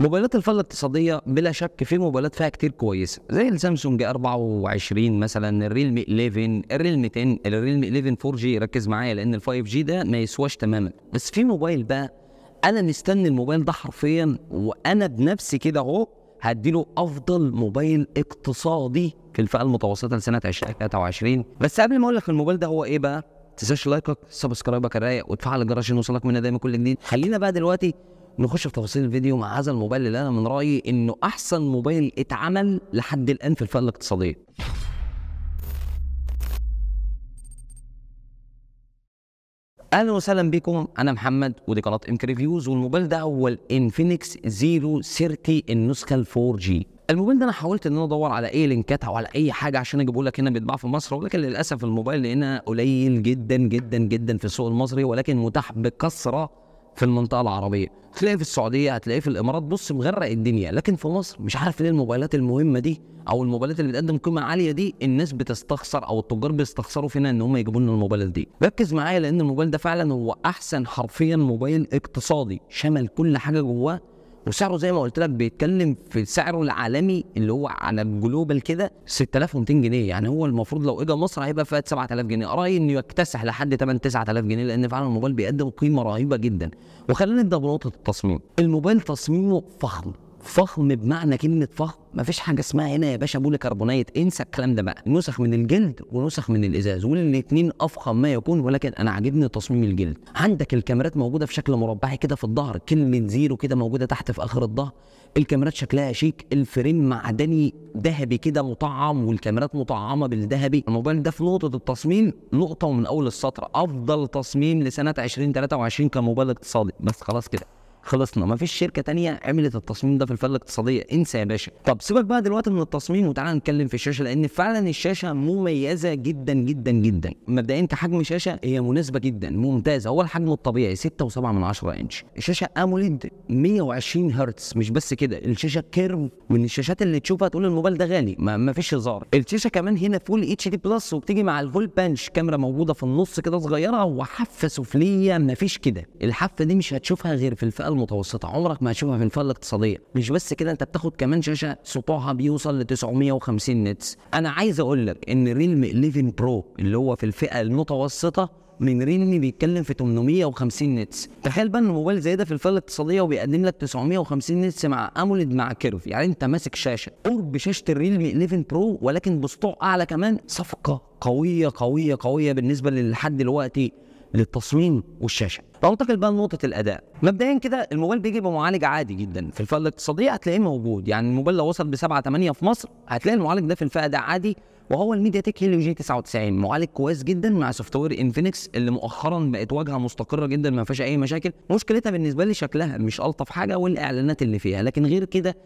موبايلات الفئه الاقتصاديه بلا شك في موبايلات فيها كتير كويسه زي السامسونج 24 مثلا الريلمي 11 الريلمي 10 الريلمي 11 4 جي ركز معايا لان ال 5 جي ده ما يسواش تماما بس في موبايل بقى انا مستني الموبايل ده حرفيا وانا بنفسي كده اهو هديله افضل موبايل اقتصادي في الفئه المتوسطه لسنه 2023 بس قبل ما اقول لك الموبايل ده هو ايه بقى تنساش لايكك سبسكرايبك الرايق وتفعل الجرس عشان يوصلك منا دايما كل جديد خلينا بقى دلوقتي نخش في تفاصيل الفيديو مع هذا الموبايل اللي انا من رايي انه احسن موبايل اتعمل لحد الان في الفئه الاقتصاديه اهلا وسهلا بكم انا محمد ودي قناه امك ريفيوز والموبايل ده هو الانفينكس زيرو سيرتي النسخه ال 4 جي الموبايل ده انا حاولت ان انا ادور على اي لينكات او على اي حاجه عشان اجيبه لك هنا بيتباع في مصر ولكن للاسف الموبايل هنا قليل جدا جدا جدا في السوق المصري ولكن متاح بكثره في المنطقه العربيه هتلاقيه في السعوديه هتلاقيه في الامارات بص مغرق الدنيا لكن في مصر مش عارف ليه الموبايلات المهمه دي او الموبايلات اللي بتقدم قيمه عاليه دي الناس بتستخسر او التجار بيستخسروا فينا ان هم يجيبوا لنا الموبايلات دي ركز معايا لان الموبايل ده فعلا هو احسن حرفيا موبايل اقتصادي شمل كل حاجه جواه وسعره زي ما قلت لك بيتكلم في سعره العالمي اللي هو على الجلوبال كده 6200 جنيه يعني هو المفروض لو اجى مصر هيبقى فات 7000 جنيه رايي انه يكتسح لحد 8 9000 جنيه لان فعلا الموبايل بيقدم قيمه رهيبه جدا وخلينا نبدا بنقطه التصميم الموبايل تصميمه فخم فخم بمعنى كلمه فخم مفيش حاجه اسمها هنا يا باشا بولي كربونات انسى الكلام ده بقى نسخ من الجلد ونسخ من الازاز والاثنين افخم ما يكون ولكن انا عاجبني تصميم الجلد عندك الكاميرات موجوده في شكل مربعي كده في الظهر كلمه زيرو كده موجوده تحت في اخر الظهر الكاميرات شكلها شيك الفريم معدني ذهبي كده مطعم والكاميرات مطعمه بالذهبي الموبايل ده في نقطه التصميم نقطه ومن اول السطر افضل تصميم لسنه 2023 كموبايل اقتصادي بس خلاص كده خلصنا ما فيش شركه تانية عملت التصميم ده في الفله الاقتصاديه انسى يا باشا طب سيبك بقى دلوقتي من التصميم وتعالى نتكلم في الشاشه لان فعلا الشاشه مميزه جدا جدا جدا مبدئيا كحجم شاشه هي مناسبه جدا ممتازه هو الحجم الطبيعي 6 و7 من 10 انش الشاشه اموليد 120 هرتز مش بس كده الشاشه كيرف من الشاشات اللي تشوفها تقول الموبايل ده غالي ما, فيش هزار الشاشه كمان هنا فول اتش دي بلس وبتيجي مع الفول بانش كاميرا موجوده في النص كده صغيره وحفه سفليه ما فيش كده الحفه دي مش هتشوفها غير في الفئه الفئه المتوسطه عمرك ما هتشوفها في الفئه الاقتصاديه مش بس كده انت بتاخد كمان شاشه سطوعها بيوصل ل 950 نتس انا عايز اقول لك ان ريلم 11 برو اللي هو في الفئه المتوسطه من ريلمي بيتكلم في 850 نتس تخيل بقى ان موبايل زي ده في الفئه الاقتصاديه وبيقدم لك 950 نتس مع اموليد مع كيرف يعني انت ماسك شاشه قرب شاشه الريلمي 11 برو ولكن بسطوع اعلى كمان صفقه قويه قويه قويه بالنسبه لحد دلوقتي للتصميم والشاشه فانتقل بقى لنقطه الاداء مبدئيا كده الموبايل بيجي بمعالج عادي جدا في الفئه الاقتصاديه هتلاقيه موجود يعني الموبايل لو وصل ب 7 8 في مصر هتلاقي المعالج ده في الفئه ده عادي وهو الميديا تك هيليو جي 99 معالج كويس جدا مع سوفت وير انفينكس اللي مؤخرا بقت واجهه مستقره جدا ما فيهاش اي مشاكل مشكلتها بالنسبه لي شكلها مش الطف حاجه والاعلانات اللي فيها لكن غير كده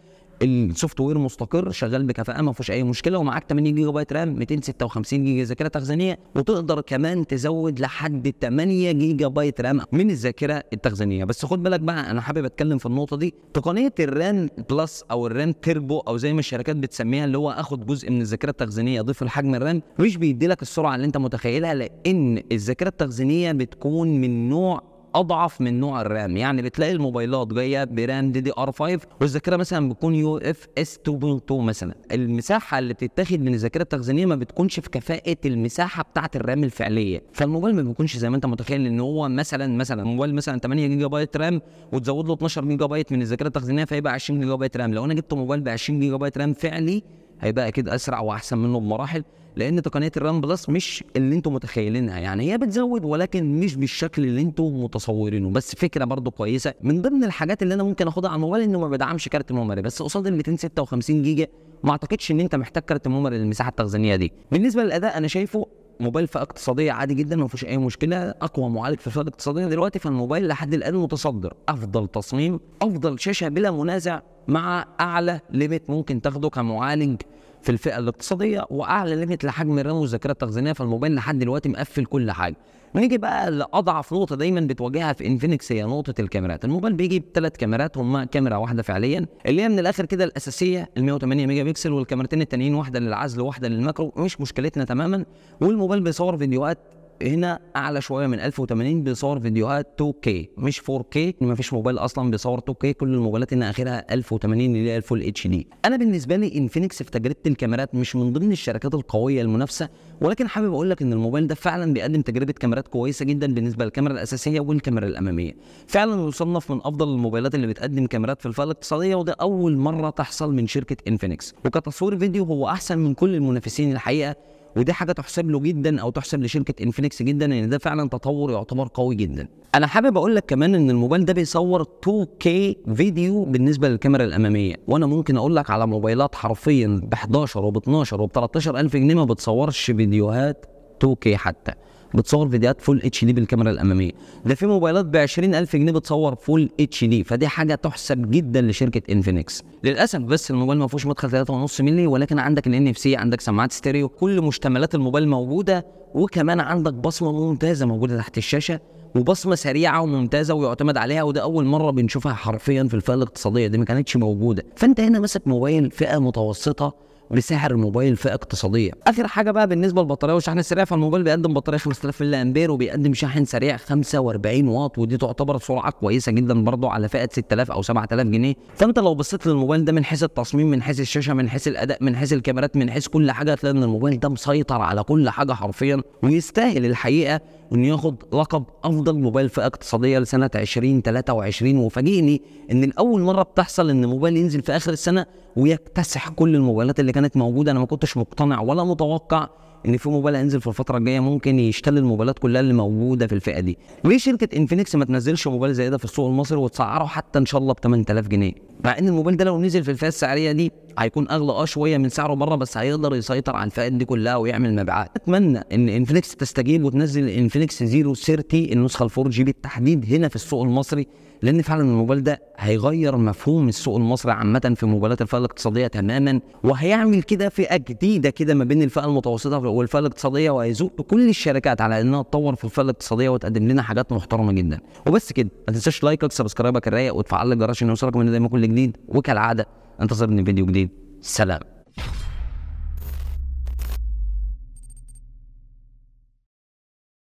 السوفت وير مستقر شغال بكفاءه ما فيهوش اي مشكله ومعاك 8 جيجا بايت رام 256 جيجا ذاكره تخزينيه وتقدر كمان تزود لحد 8 جيجا بايت رام من الذاكره التخزينيه بس خد بالك بقى انا حابب اتكلم في النقطه دي تقنيه الرام بلس او الرام تيربو او زي ما الشركات بتسميها اللي هو اخد جزء من الذاكره التخزينيه يضيف الحجم الرام مش بيديلك السرعه اللي انت متخيلها لان الذاكره التخزينيه بتكون من نوع اضعف من نوع الرام يعني بتلاقي الموبايلات جايه برام دي دي ار 5 والذاكره مثلا بتكون يو اف اس 2.2 مثلا المساحه اللي بتتاخد من الذاكره التخزينيه ما بتكونش في كفاءه المساحه بتاعه الرام الفعليه فالموبايل ما بيكونش زي ما انت متخيل ان هو مثلا مثلا موبايل مثلا 8 جيجا بايت رام وتزود له 12 جيجا بايت من الذاكره التخزينيه فيبقى 20 جيجا بايت رام لو انا جبت موبايل ب 20 جيجا بايت رام فعلي هيبقى اكيد اسرع واحسن منه بمراحل لان تقنيه الران بلس مش اللي انتم متخيلينها يعني هي بتزود ولكن مش بالشكل اللي انتم متصورينه بس فكره برضو كويسه من ضمن الحاجات اللي انا ممكن اخدها على الموبايل انه ما بيدعمش كارت الميموري بس قصاد ال 256 جيجا ما اعتقدش ان انت محتاج كارت ميموري للمساحه التخزينيه دي بالنسبه للاداء انا شايفه موبايل فئه اقتصاديه عادي جدا ما فيهوش اي مشكله اقوى معالج في الفئه الاقتصاديه دلوقتي فالموبايل لحد الان متصدر افضل تصميم افضل شاشه بلا منازع مع اعلى ليميت ممكن تاخده كمعالج في الفئه الاقتصاديه واعلى ليميت لحجم الرام والذاكره التخزينيه فالموبايل لحد دلوقتي مقفل كل حاجه نيجي بقى لاضعف نقطه دايما بتواجهها في انفينكس هي نقطه الكاميرات الموبايل بيجي بثلاث كاميرات هما كاميرا واحده فعليا اللي هي من الاخر كده الاساسيه ال 108 ميجا بكسل والكاميرتين التانيين واحده للعزل وواحده للماكرو مش مشكلتنا تماما والموبايل بيصور فيديوهات هنا اعلى شويه من 1080 بيصور فيديوهات 2K مش 4K ما فيش موبايل اصلا بيصور 2K كل الموبايلات هنا اخرها 1080 اللي هي الفول اتش دي انا بالنسبه لي انفينكس في تجربه الكاميرات مش من ضمن الشركات القويه المنافسه ولكن حابب اقول لك ان الموبايل ده فعلا بيقدم تجربه كاميرات كويسه جدا بالنسبه للكاميرا الاساسيه والكاميرا الاماميه فعلا يصنف من افضل الموبايلات اللي بتقدم كاميرات في الفئه الاقتصاديه وده اول مره تحصل من شركه انفينكس وكتصوير فيديو هو احسن من كل المنافسين الحقيقه ودي حاجه تحسب له جدا او تحسب لشركه انفينكس جدا ان ده فعلا تطور يعتبر قوي جدا انا حابب اقول لك كمان ان الموبايل ده بيصور 2K فيديو بالنسبه للكاميرا الاماميه وانا ممكن اقول لك على موبايلات حرفيا ب 11 وب 12 وب 13000 جنيه ما بتصورش فيديوهات 2K حتى بتصور فيديوهات فول اتش دي بالكاميرا الاماميه ده في موبايلات ب 20000 جنيه بتصور فول اتش دي فدي حاجه تحسب جدا لشركه انفينكس للاسف بس الموبايل ما فيهوش مدخل 3.5 مللي ولكن عندك ان اف سي عندك سماعات ستيريو كل مشتملات الموبايل موجوده وكمان عندك بصمه ممتازه موجوده تحت الشاشه وبصمه سريعه وممتازه ويعتمد عليها وده اول مره بنشوفها حرفيا في الفئه الاقتصاديه دي ما كانتش موجوده فانت هنا ماسك موبايل فئه متوسطه لسعر الموبايل فئه اقتصاديه اخر حاجه بقى بالنسبه للبطاريه والشحن السريع فالموبايل بيقدم بطاريه 5000 ملي امبير وبيقدم شحن سريع 45 واط ودي تعتبر سرعه كويسه جدا برضو على فئه 6000 او 7000 جنيه فانت لو بصيت للموبايل ده من حيث التصميم من حيث الشاشه من حيث الاداء من حيث الكاميرات من حيث كل حاجه هتلاقي ان الموبايل ده مسيطر على كل حاجه حرفيا ويستاهل الحقيقه وانه ياخد لقب افضل موبايل فئه اقتصاديه لسنه 2023 وفاجئني ان الاول مره بتحصل ان موبايل ينزل في اخر السنه ويكتسح كل الموبايلات اللي كانت موجوده انا ما كنتش مقتنع ولا متوقع ان في موبايل هينزل في الفتره الجايه ممكن يشتل الموبايلات كلها اللي موجوده في الفئه دي ليه شركه انفينكس ما تنزلش موبايل زي ده في السوق المصري وتسعره حتى ان شاء الله ب 8000 جنيه مع ان الموبايل ده لو نزل في الفئه السعريه دي هيكون اغلى اه شويه من سعره بره بس هيقدر يسيطر على الفئات دي كلها ويعمل مبيعات اتمنى ان انفينكس تستجيب وتنزل انفينكس زيرو سيرتي النسخه الفور جي بالتحديد هنا في السوق المصري لان فعلا الموبايل ده هيغير مفهوم السوق المصري عامه في موبايلات الفئه الاقتصاديه تماما وهيعمل كده فئه جديده كده ما بين الفئه المتوسطه والفئه الاقتصاديه وهيزوق كل الشركات على انها تطور في الفئه الاقتصاديه وتقدم لنا حاجات محترمه جدا وبس كده ما تنساش لايكك سبسكرايبك الرايق وتفعل الجرس عشان يوصلك من دايما كل جديد وكالعاده انتظرني فيديو جديد سلام